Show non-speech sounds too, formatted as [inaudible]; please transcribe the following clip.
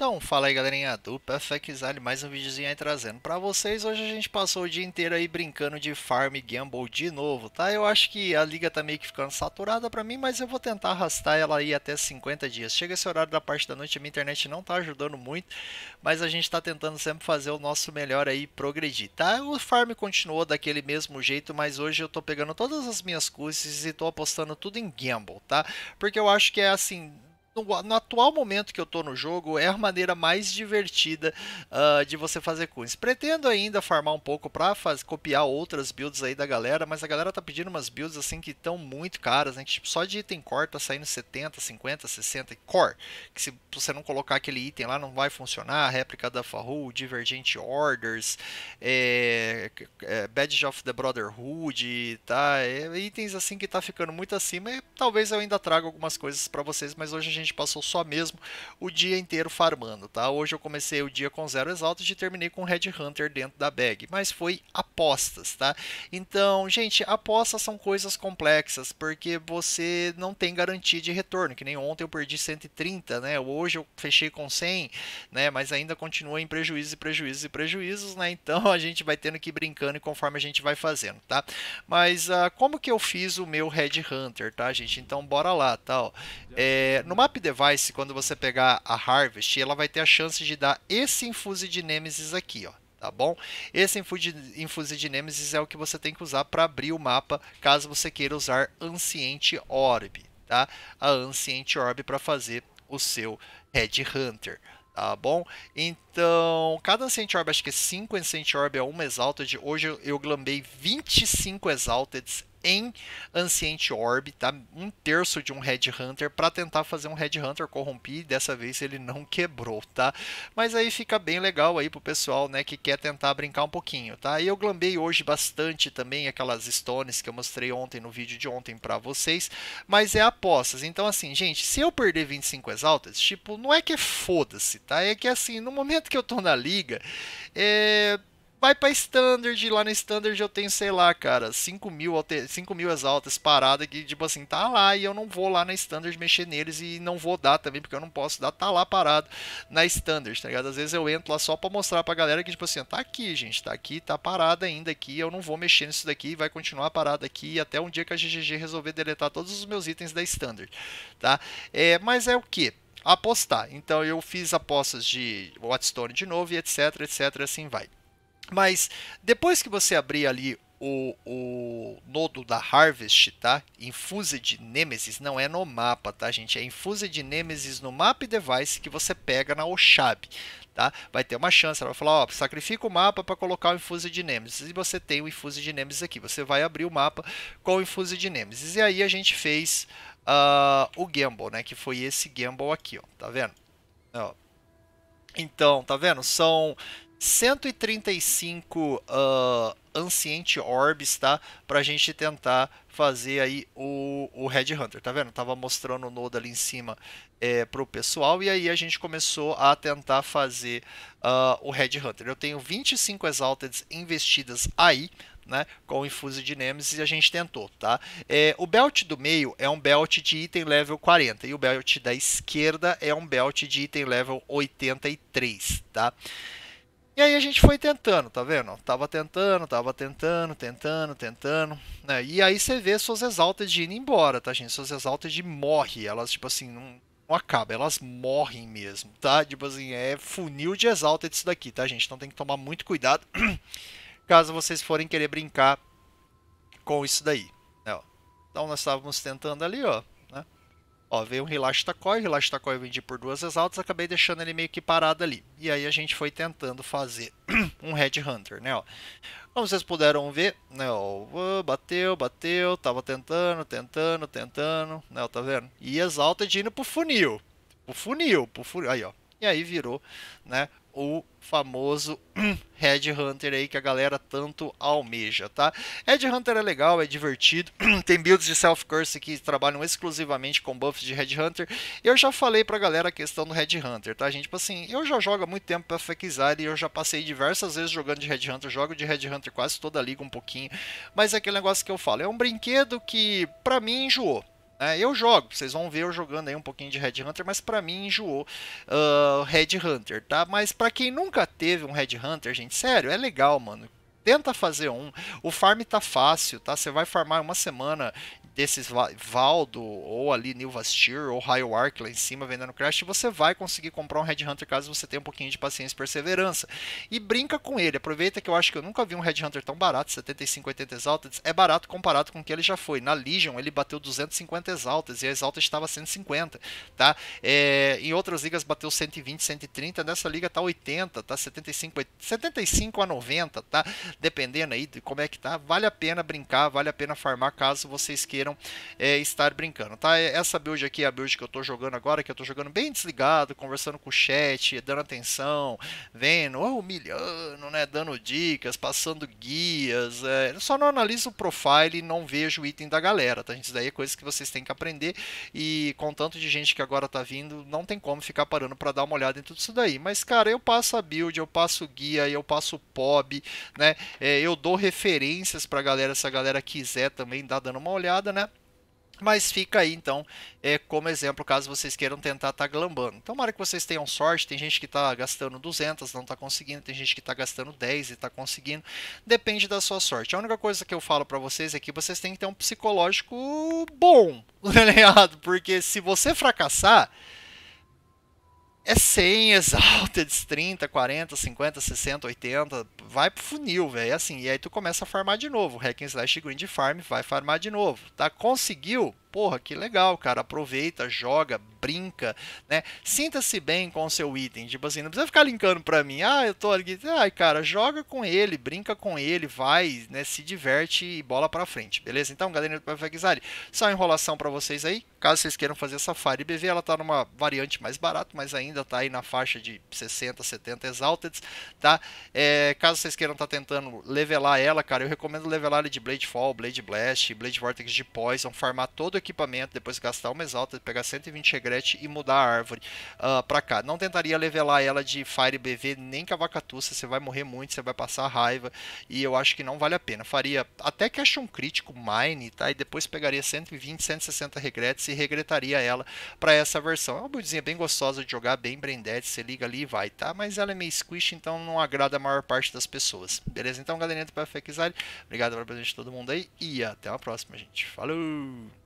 Então, fala aí galerinha do Perfectzile, mais um videozinho aí trazendo pra vocês. Hoje a gente passou o dia inteiro aí brincando de Farm Gamble de novo, tá? Eu acho que a liga tá meio que ficando saturada pra mim, mas eu vou tentar arrastar ela aí até 50 dias. Chega esse horário da parte da noite, a minha internet não tá ajudando muito, mas a gente tá tentando sempre fazer o nosso melhor aí progredir, tá? O Farm continuou daquele mesmo jeito, mas hoje eu tô pegando todas as minhas coisas e tô apostando tudo em Gamble, tá? Porque eu acho que é assim no, no, atual momento que eu tô no jogo, é a maneira mais divertida uh, de você fazer coins. Pretendo ainda farmar um pouco para copiar outras builds aí da galera, mas a galera tá pedindo umas builds assim que estão muito caras, né? Que, tipo, só de item core tá saindo 70, 50, 60 core, que se você não colocar aquele item lá não vai funcionar, réplica da Fahu, Divergent Orders, é, é, Badge of the Brotherhood, tá? É, itens assim que tá ficando muito acima e talvez eu ainda traga algumas coisas para vocês, mas hoje a gente gente passou só mesmo o dia inteiro farmando, tá? Hoje eu comecei o dia com zero exaltos e terminei com Red Hunter dentro da bag, mas foi apostas, tá? Então, gente, apostas são coisas complexas, porque você não tem garantia de retorno, que nem ontem eu perdi 130, né? Hoje eu fechei com 100, né? Mas ainda continua em prejuízos e prejuízos e prejuízos, né? Então a gente vai tendo que ir brincando e conforme a gente vai fazendo, tá? Mas uh, como que eu fiz o meu Red Hunter, tá, gente? Então bora lá, tá? Ó. É, numa Device, quando você pegar a Harvest, ela vai ter a chance de dar esse infuse de Nemesis aqui, ó tá bom? Esse Infuse de Nemesis é o que você tem que usar para abrir o mapa, caso você queira usar Ancient Orb, tá? A Ancient Orb para fazer o seu Red Hunter, tá bom? Então, cada Ancient Orb, acho que é 5 Ancient Orb é uma Exalted, hoje eu glambei 25 Exalteds em Ancient Orb, tá? Um terço de um Red Hunter para tentar fazer um Red Hunter corrompido. Dessa vez ele não quebrou, tá? Mas aí fica bem legal aí pro pessoal, né, que quer tentar brincar um pouquinho, tá? E eu glambei hoje bastante também aquelas stones que eu mostrei ontem no vídeo de ontem para vocês, mas é apostas. Então assim, gente, se eu perder 25 exaltas, tipo, não é que é foda-se, tá? É que assim, no momento que eu tô na liga, é vai pra Standard, lá na Standard eu tenho, sei lá, cara, 5 mil, 5 mil exaltas parada que, tipo assim, tá lá e eu não vou lá na Standard mexer neles e não vou dar também, porque eu não posso dar, tá lá parado na Standard, tá ligado? Às vezes eu entro lá só pra mostrar pra galera que, tipo assim, tá aqui, gente, tá aqui, tá parada ainda aqui, eu não vou mexer nisso daqui, vai continuar parado aqui até um dia que a GGG resolver deletar todos os meus itens da Standard, tá? É, mas é o que? Apostar. Então eu fiz apostas de Watchstone de novo e etc, etc, assim vai. Mas depois que você abrir ali o, o, nodo da Harvest, tá? de Nemesis, não é no mapa, tá, gente? É de Nemesis no map device que você pega na Oshab, tá? Vai ter uma chance, ela vai falar, ó, sacrifica o mapa para colocar o Infuse de Nemesis. E você tem o Infuse de Nemesis aqui. Você vai abrir o mapa com o Infuse de Nemesis. E aí a gente fez uh, o Gamble, né? Que foi esse Gamble aqui, ó. Tá vendo? Ó. Então, tá vendo? São 135 uh, Ancient Orbs, tá? Pra gente tentar fazer aí o, o Red Hunter, tá vendo? Tava mostrando o nodo ali em cima é, pro pessoal e aí a gente começou a tentar fazer uh, o Red Hunter. Eu tenho 25 Exalted investidas aí, né, com o Infuse de Nemesis e a gente tentou, tá? É, o belt do meio é um belt de item level 40 e o belt da esquerda é um belt de item level 83, tá? E aí a gente foi tentando, tá vendo? Tava tentando, tava tentando, tentando, tentando, né? E aí você vê suas exaltas de indo embora, tá, gente? Suas exaltas de morre, elas, tipo assim, não, não acaba, elas morrem mesmo, tá? Tipo assim, é funil de exalta disso daqui, tá, gente? Então tem que tomar muito cuidado [clears throat] caso vocês forem querer brincar com isso daí. Né, Então nós estávamos tentando ali, ó. Ó, veio um Rilashtacói, Rilashtacói eu vendi por duas exaltas, acabei deixando ele meio que parado ali. E aí a gente foi tentando fazer [clears throat] um Red Hunter, né, ó. Como vocês puderam ver, né, ó, bateu, bateu, tava tentando, tentando, tentando, né, ó, tá vendo? E exalta de indo pro funil, pro funil, pro funil, aí, ó. E aí virou, né, o famoso Headhunter [clears throat] aí que a galera tanto almeja, tá? Headhunter é legal, é divertido, [clears throat] tem builds de self-curse que trabalham exclusivamente com buffs de Headhunter. Eu já falei pra galera a questão do Headhunter, tá, gente? Tipo assim, eu já jogo há muito tempo pra Fekizar e eu já passei diversas vezes jogando de Headhunter, jogo de Headhunter quase toda a liga um pouquinho, mas é aquele negócio que eu falo, é um brinquedo que pra mim enjoou. É, eu jogo, vocês vão ver eu jogando aí um pouquinho de Red Hunter, mas para mim enjoou ah, Red uh, Hunter, tá? Mas para quem nunca teve um Red Hunter, gente, sério, é legal, mano tenta fazer um. O farm tá fácil, tá? Você vai farmar uma semana desses Valdo, ou ali New Vastir, ou Raio Arc lá em cima vendendo Crash, você vai conseguir comprar um Red Hunter caso você tenha um pouquinho de paciência e perseverança. E brinca com ele, aproveita que eu acho que eu nunca vi um Red Hunter tão barato, 75, 80 exaltas, é barato comparado com o que ele já foi. Na Legion ele bateu 250 exaltas e a altas estava 150, tá? É, em outras ligas bateu 120, 130, nessa liga tá 80, tá? 75, 75 a 90, tá? dependendo aí de como é que tá, vale a pena brincar, vale a pena farmar caso vocês queiram é, estar brincando, tá? É, essa build aqui é a build que eu tô jogando agora, que eu tô jogando bem desligado, conversando com o chat, dando atenção, vendo, oh, humilhando, né? Dando dicas, passando guias, é... só não analiso o profile e não vejo o item da galera, tá? Isso daí é coisa que vocês têm que aprender e com tanto de gente que agora tá vindo, não tem como ficar parando para dar uma olhada em tudo isso daí. Mas, cara, eu passo a build, eu passo guia, eu passo POB, né? É, eu dou referências para galera, se a galera quiser também dar dando uma olhada, né? Mas fica aí então é, como exemplo, caso vocês queiram tentar tá glambando. Então, tomara que vocês tenham sorte. Tem gente que está gastando 200, não está conseguindo. Tem gente que está gastando 10 e está conseguindo. Depende da sua sorte. A única coisa que eu falo para vocês é que vocês têm que ter um psicológico bom, [laughs] tá Porque se você fracassar, é 100, exalta, 30, 40, 50, 60, 80, vai pro funil, velho, é assim, e aí tu começa a farmar de novo, hack and slash grind farm, vai farmar de novo, tá? Conseguiu? porra, que legal, cara. Aproveita, joga, brinca, né? Sinta-se bem com o seu item. Tipo assim, não precisa ficar linkando pra mim. Ah, eu tô ali. Ai, cara, joga com ele, brinca com ele, vai, né? Se diverte e bola pra frente, beleza? Então, galera do Perfect só enrolação pra vocês aí. Caso vocês queiram fazer essa BV, ela tá numa variante mais barata, mas ainda tá aí na faixa de 60, 70 Exalted, tá? É, caso vocês queiram tá tentando levelar ela, cara, eu recomendo levelar ela de Blade Fall, Blade Blast, Blade Vortex de Poison, farmar todo equipamento, depois gastar uma exalta, pegar 120 regrete e mudar a árvore uh, pra cá. Não tentaria levelar ela de Fire BV nem Cavacatuça, você vai morrer muito, você vai passar raiva, e eu acho que não vale a pena. Faria até que ache um crítico Mine, tá? E depois pegaria 120, 160 regretes e regretaria ela para essa versão. É uma buildzinha bem gostosa de jogar, bem Brendete, você liga ali e vai, tá? Mas ela é meio squish, então não agrada a maior parte das pessoas. Beleza? Então, galerinha do PFXile, obrigado pela presença de todo mundo aí e até uma próxima, gente. Falou!